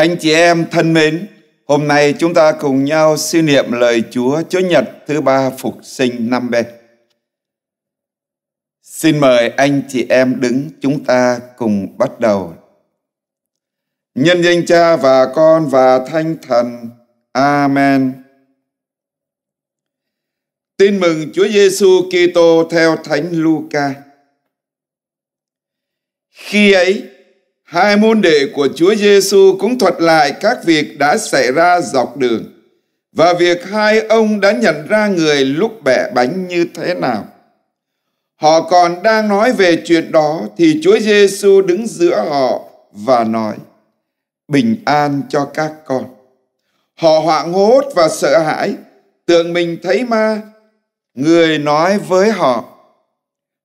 Anh chị em thân mến, hôm nay chúng ta cùng nhau suy niệm lời Chúa Chúa Nhật thứ ba phục sinh năm b Xin mời anh chị em đứng chúng ta cùng bắt đầu. Nhân danh Cha và Con và Thanh Thần. Amen. Tin mừng Chúa Giêsu Kitô theo Thánh Luca. Khi ấy, Hai môn đệ của Chúa Giêsu cũng thuật lại các việc đã xảy ra dọc đường và việc hai ông đã nhận ra người lúc bẻ bánh như thế nào. Họ còn đang nói về chuyện đó thì Chúa Giêsu đứng giữa họ và nói: "Bình an cho các con." Họ hoảng hốt và sợ hãi, tưởng mình thấy ma. Người nói với họ: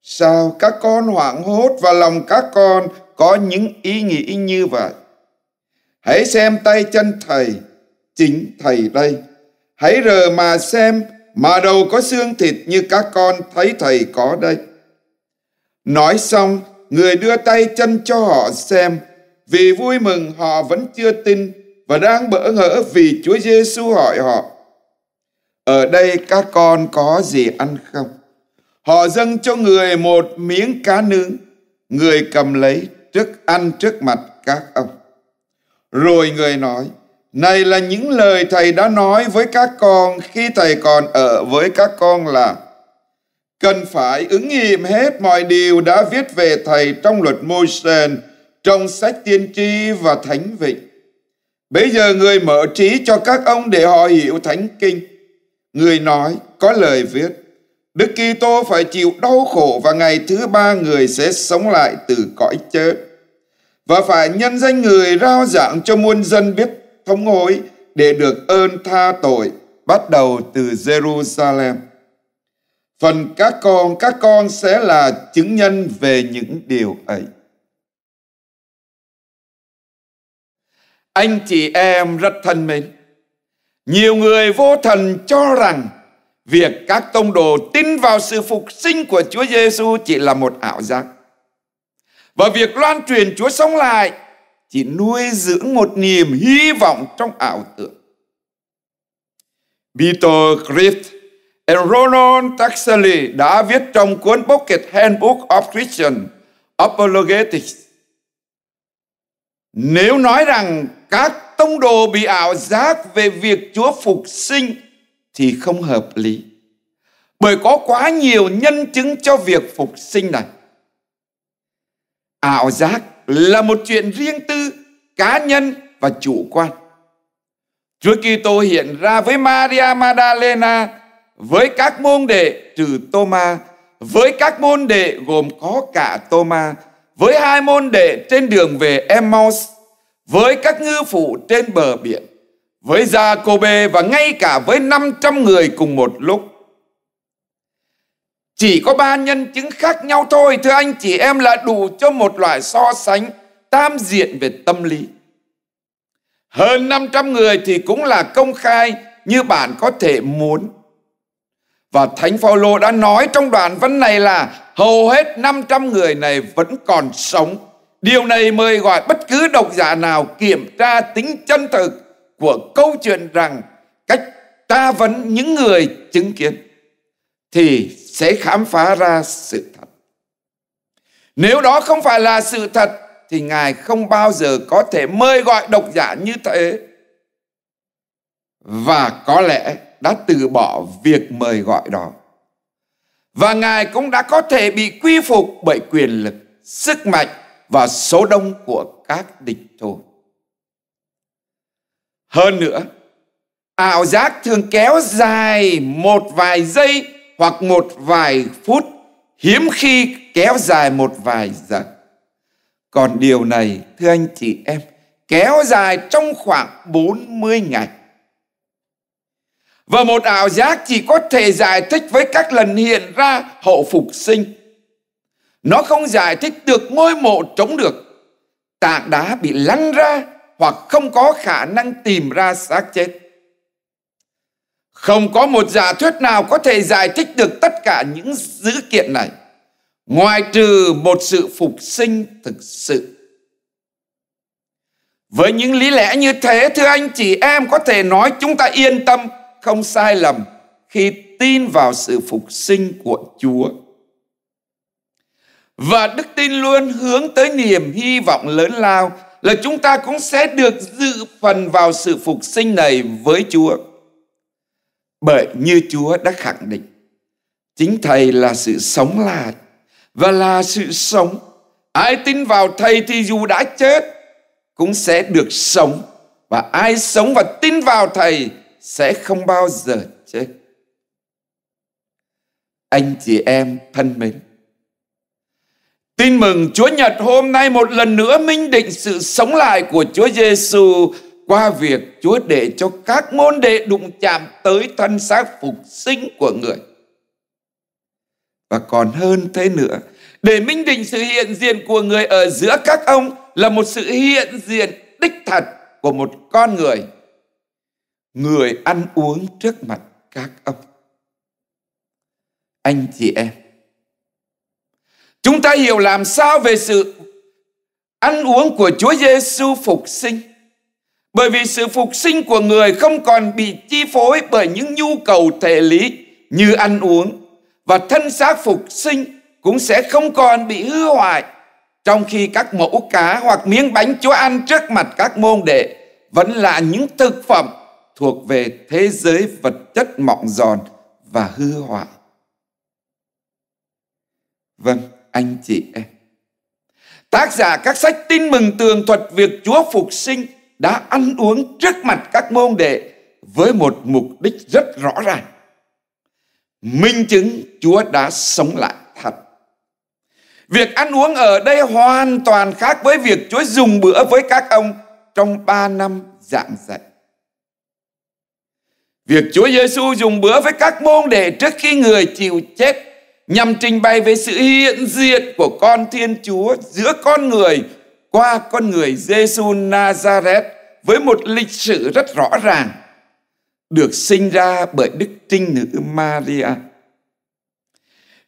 "Sao các con hoảng hốt và lòng các con có những ý nghĩ như vậy. Hãy xem tay chân Thầy, chính Thầy đây. Hãy rờ mà xem mà đầu có xương thịt như các con thấy Thầy có đây. Nói xong, người đưa tay chân cho họ xem. Vì vui mừng họ vẫn chưa tin và đang bỡ ngỡ vì Chúa Giêsu hỏi họ. Ở đây các con có gì ăn không? Họ dâng cho người một miếng cá nướng. Người cầm lấy trước ăn trước mặt các ông. Rồi người nói, này là những lời thầy đã nói với các con khi thầy còn ở với các con là cần phải ứng nghiệm hết mọi điều đã viết về thầy trong luật môi sen trong sách tiên tri và thánh vịnh. Bây giờ người mở trí cho các ông để họ hiểu thánh kinh. Người nói có lời viết Đức Kitô phải chịu đau khổ và ngày thứ ba người sẽ sống lại từ cõi chết và phải nhân danh người rao giảng cho muôn dân biết thống hối để được ơn tha tội bắt đầu từ Jerusalem. Phần các con, các con sẽ là chứng nhân về những điều ấy. Anh chị em rất thân mến, nhiều người vô thần cho rằng việc các tông đồ tin vào sự phục sinh của Chúa Giêsu chỉ là một ảo giác. Và việc loan truyền Chúa sống lại chỉ nuôi dưỡng một niềm hy vọng trong ảo tưởng. Peter Griffith and Ronald Tuxley đã viết trong cuốn Pocket Handbook of Christian Apologetics nếu nói rằng các tông đồ bị ảo giác về việc Chúa phục sinh thì không hợp lý. Bởi có quá nhiều nhân chứng cho việc phục sinh này. Ảo giác là một chuyện riêng tư, cá nhân và chủ quan. Chúa Kitô hiện ra với Maria Magdalena, với các môn đệ trừ Thomas với các môn đệ gồm có cả Thomas với hai môn đệ trên đường về Emmaus, với các ngư phụ trên bờ biển với gia cô bê và ngay cả với 500 người cùng một lúc. Chỉ có ba nhân chứng khác nhau thôi, thưa anh chị em là đủ cho một loại so sánh tam diện về tâm lý. Hơn 500 người thì cũng là công khai như bạn có thể muốn. Và Thánh Phaolô đã nói trong đoạn văn này là hầu hết 500 người này vẫn còn sống. Điều này mời gọi bất cứ độc giả nào kiểm tra tính chân thực của câu chuyện rằng cách ta vấn những người chứng kiến thì sẽ khám phá ra sự thật. Nếu đó không phải là sự thật thì Ngài không bao giờ có thể mời gọi độc giả như thế. Và có lẽ đã từ bỏ việc mời gọi đó. Và Ngài cũng đã có thể bị quy phục bởi quyền lực, sức mạnh và số đông của các địch thủ. Hơn nữa, ảo giác thường kéo dài một vài giây hoặc một vài phút, hiếm khi kéo dài một vài giờ. Còn điều này, thưa anh chị em, kéo dài trong khoảng 40 ngày. Và một ảo giác chỉ có thể giải thích với các lần hiện ra hậu phục sinh. Nó không giải thích được ngôi mộ trống được. tạng đá bị lăn ra hoặc không có khả năng tìm ra xác chết. Không có một giả thuyết nào có thể giải thích được tất cả những dữ kiện này, ngoài trừ một sự phục sinh thực sự. Với những lý lẽ như thế, thưa anh chị em có thể nói chúng ta yên tâm, không sai lầm khi tin vào sự phục sinh của Chúa. Và đức tin luôn hướng tới niềm hy vọng lớn lao là chúng ta cũng sẽ được dự phần vào sự phục sinh này với Chúa. Bởi như Chúa đã khẳng định, chính Thầy là sự sống là và là sự sống. Ai tin vào Thầy thì dù đã chết cũng sẽ được sống và ai sống và tin vào Thầy sẽ không bao giờ chết. Anh chị em thân mến, Tin mừng Chúa Nhật hôm nay một lần nữa minh định sự sống lại của Chúa Giêsu qua việc Chúa để cho các môn đệ đụng chạm tới thân xác phục sinh của người. Và còn hơn thế nữa, để minh định sự hiện diện của người ở giữa các ông là một sự hiện diện đích thật của một con người. Người ăn uống trước mặt các ông. Anh chị em, Chúng ta hiểu làm sao về sự ăn uống của Chúa Giêsu phục sinh. Bởi vì sự phục sinh của người không còn bị chi phối bởi những nhu cầu thể lý như ăn uống và thân xác phục sinh cũng sẽ không còn bị hư hoại trong khi các mẫu cá hoặc miếng bánh Chúa ăn trước mặt các môn đệ vẫn là những thực phẩm thuộc về thế giới vật chất mọng giòn và hư hoại. Vâng, anh chị em. Tác giả các sách tin mừng tường thuật việc Chúa phục sinh đã ăn uống trước mặt các môn đệ với một mục đích rất rõ ràng. Minh chứng Chúa đã sống lại thật. Việc ăn uống ở đây hoàn toàn khác với việc Chúa dùng bữa với các ông trong 3 năm giảng dạy. Việc Chúa Giêsu dùng bữa với các môn đệ trước khi người chịu chết nhằm trình bày về sự hiện diện của con Thiên Chúa giữa con người qua con người Giêsu Nazareth với một lịch sử rất rõ ràng được sinh ra bởi đức trinh nữ Maria.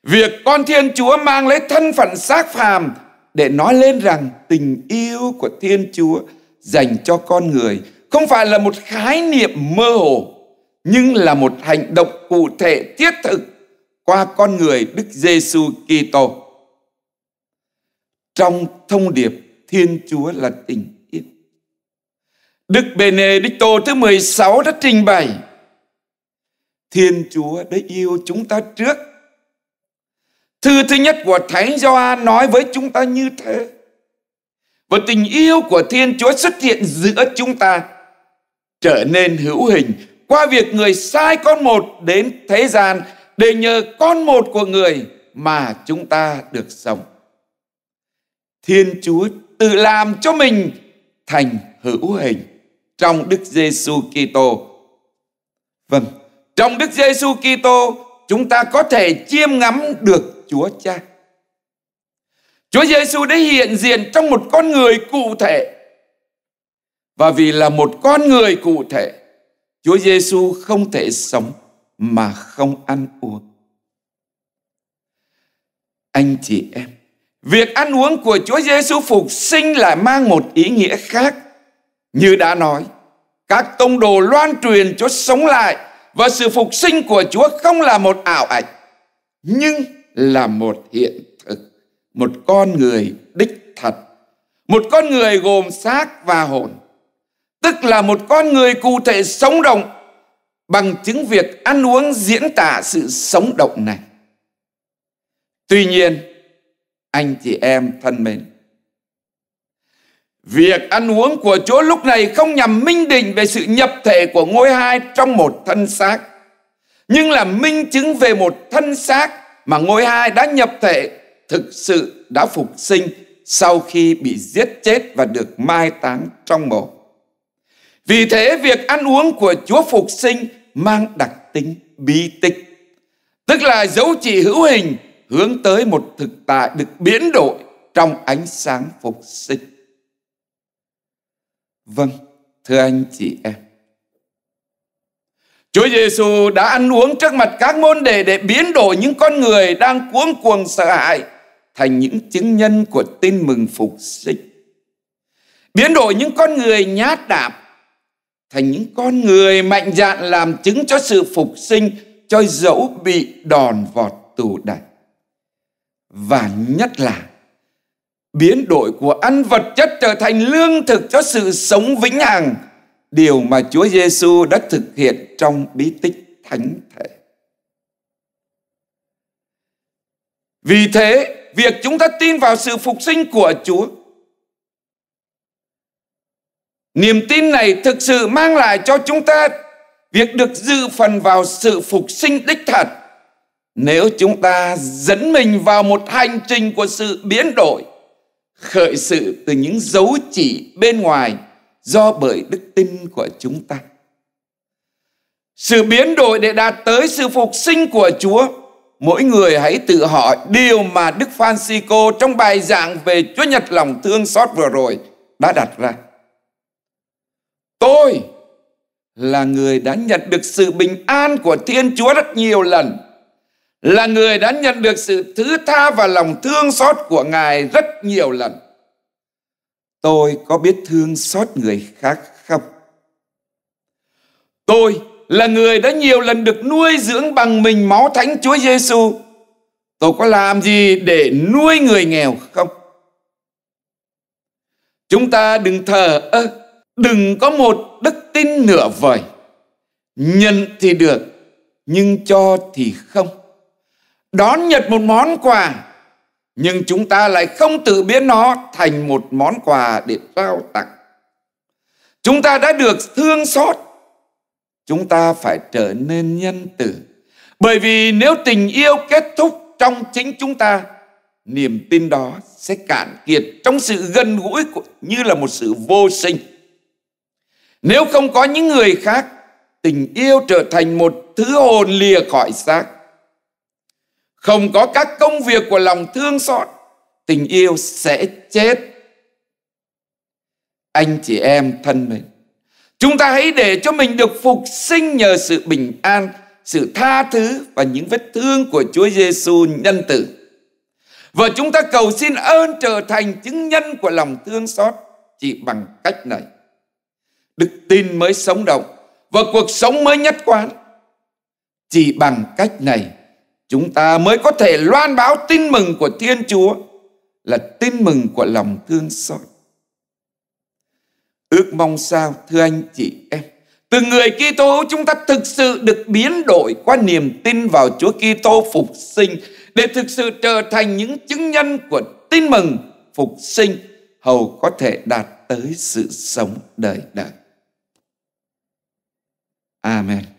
Việc con Thiên Chúa mang lấy thân phận xác phàm để nói lên rằng tình yêu của Thiên Chúa dành cho con người không phải là một khái niệm mơ hồ nhưng là một hành động cụ thể thiết thực qua con người Đức Giêsu Kitô. Trong thông điệp Thiên Chúa là tình yêu. Đức Benedicto thứ 16 đã trình bày Thiên Chúa đã yêu chúng ta trước. Thư thứ nhất của Thánh Gioan nói với chúng ta như thế. Và tình yêu của Thiên Chúa xuất hiện giữa chúng ta trở nên hữu hình qua việc người sai con một đến thế gian để nhờ con một của người mà chúng ta được sống. Thiên Chúa tự làm cho mình thành hữu hình trong Đức Giêsu Kitô. Vâng, trong Đức Giêsu Kitô chúng ta có thể chiêm ngắm được Chúa Cha. Chúa Giêsu đã hiện diện trong một con người cụ thể. Và vì là một con người cụ thể, Chúa Giêsu không thể sống mà không ăn uống. Anh chị em, việc ăn uống của Chúa Giêsu phục sinh lại mang một ý nghĩa khác. Như đã nói, các tông đồ loan truyền Chúa sống lại và sự phục sinh của Chúa không là một ảo ảnh, nhưng là một hiện thực, một con người đích thật, một con người gồm xác và hồn, tức là một con người cụ thể sống động bằng chứng việc ăn uống diễn tả sự sống động này. Tuy nhiên, anh chị em thân mến, việc ăn uống của Chúa lúc này không nhằm minh định về sự nhập thể của ngôi hai trong một thân xác, nhưng là minh chứng về một thân xác mà ngôi hai đã nhập thể thực sự đã phục sinh sau khi bị giết chết và được mai táng trong mộ. Vì thế việc ăn uống của Chúa Phục sinh mang đặc tính bi tích, tức là dấu chỉ hữu hình hướng tới một thực tại được biến đổi trong ánh sáng phục sinh. Vâng, thưa anh chị em. Chúa Giêsu đã ăn uống trước mặt các môn đệ để biến đổi những con người đang cuống cuồng sợ hãi thành những chứng nhân của tin mừng phục sinh. Biến đổi những con người nhát đạp thành những con người mạnh dạn làm chứng cho sự phục sinh cho dẫu bị đòn vọt tù đày Và nhất là biến đổi của ăn vật chất trở thành lương thực cho sự sống vĩnh hằng, điều mà Chúa Giêsu đã thực hiện trong bí tích thánh thể. Vì thế, việc chúng ta tin vào sự phục sinh của Chúa Niềm tin này thực sự mang lại cho chúng ta việc được dự phần vào sự phục sinh đích thật. Nếu chúng ta dẫn mình vào một hành trình của sự biến đổi, khởi sự từ những dấu chỉ bên ngoài do bởi đức tin của chúng ta. Sự biến đổi để đạt tới sự phục sinh của Chúa, mỗi người hãy tự hỏi điều mà Đức Francisco trong bài giảng về Chúa Nhật lòng thương xót vừa rồi đã đặt ra. Tôi là người đã nhận được sự bình an của Thiên Chúa rất nhiều lần. Là người đã nhận được sự thứ tha và lòng thương xót của Ngài rất nhiều lần. Tôi có biết thương xót người khác không? Tôi là người đã nhiều lần được nuôi dưỡng bằng mình máu thánh Chúa Giêsu. Tôi có làm gì để nuôi người nghèo không? Chúng ta đừng thờ ơ đừng có một đức tin nửa vời nhận thì được nhưng cho thì không đón nhận một món quà nhưng chúng ta lại không tự biến nó thành một món quà để trao tặng chúng ta đã được thương xót chúng ta phải trở nên nhân từ bởi vì nếu tình yêu kết thúc trong chính chúng ta niềm tin đó sẽ cạn kiệt trong sự gần gũi như là một sự vô sinh nếu không có những người khác, tình yêu trở thành một thứ hồn lìa khỏi xác. Không có các công việc của lòng thương xót, tình yêu sẽ chết. Anh chị em thân mến chúng ta hãy để cho mình được phục sinh nhờ sự bình an, sự tha thứ và những vết thương của Chúa Giêsu nhân tử. Và chúng ta cầu xin ơn trở thành chứng nhân của lòng thương xót chỉ bằng cách này đức tin mới sống động và cuộc sống mới nhất quán. Chỉ bằng cách này, chúng ta mới có thể loan báo tin mừng của Thiên Chúa là tin mừng của lòng thương xót. Ước mong sao thưa anh chị em, từ người Kitô chúng ta thực sự được biến đổi qua niềm tin vào Chúa Kitô phục sinh để thực sự trở thành những chứng nhân của tin mừng phục sinh hầu có thể đạt tới sự sống đời đời. Amen.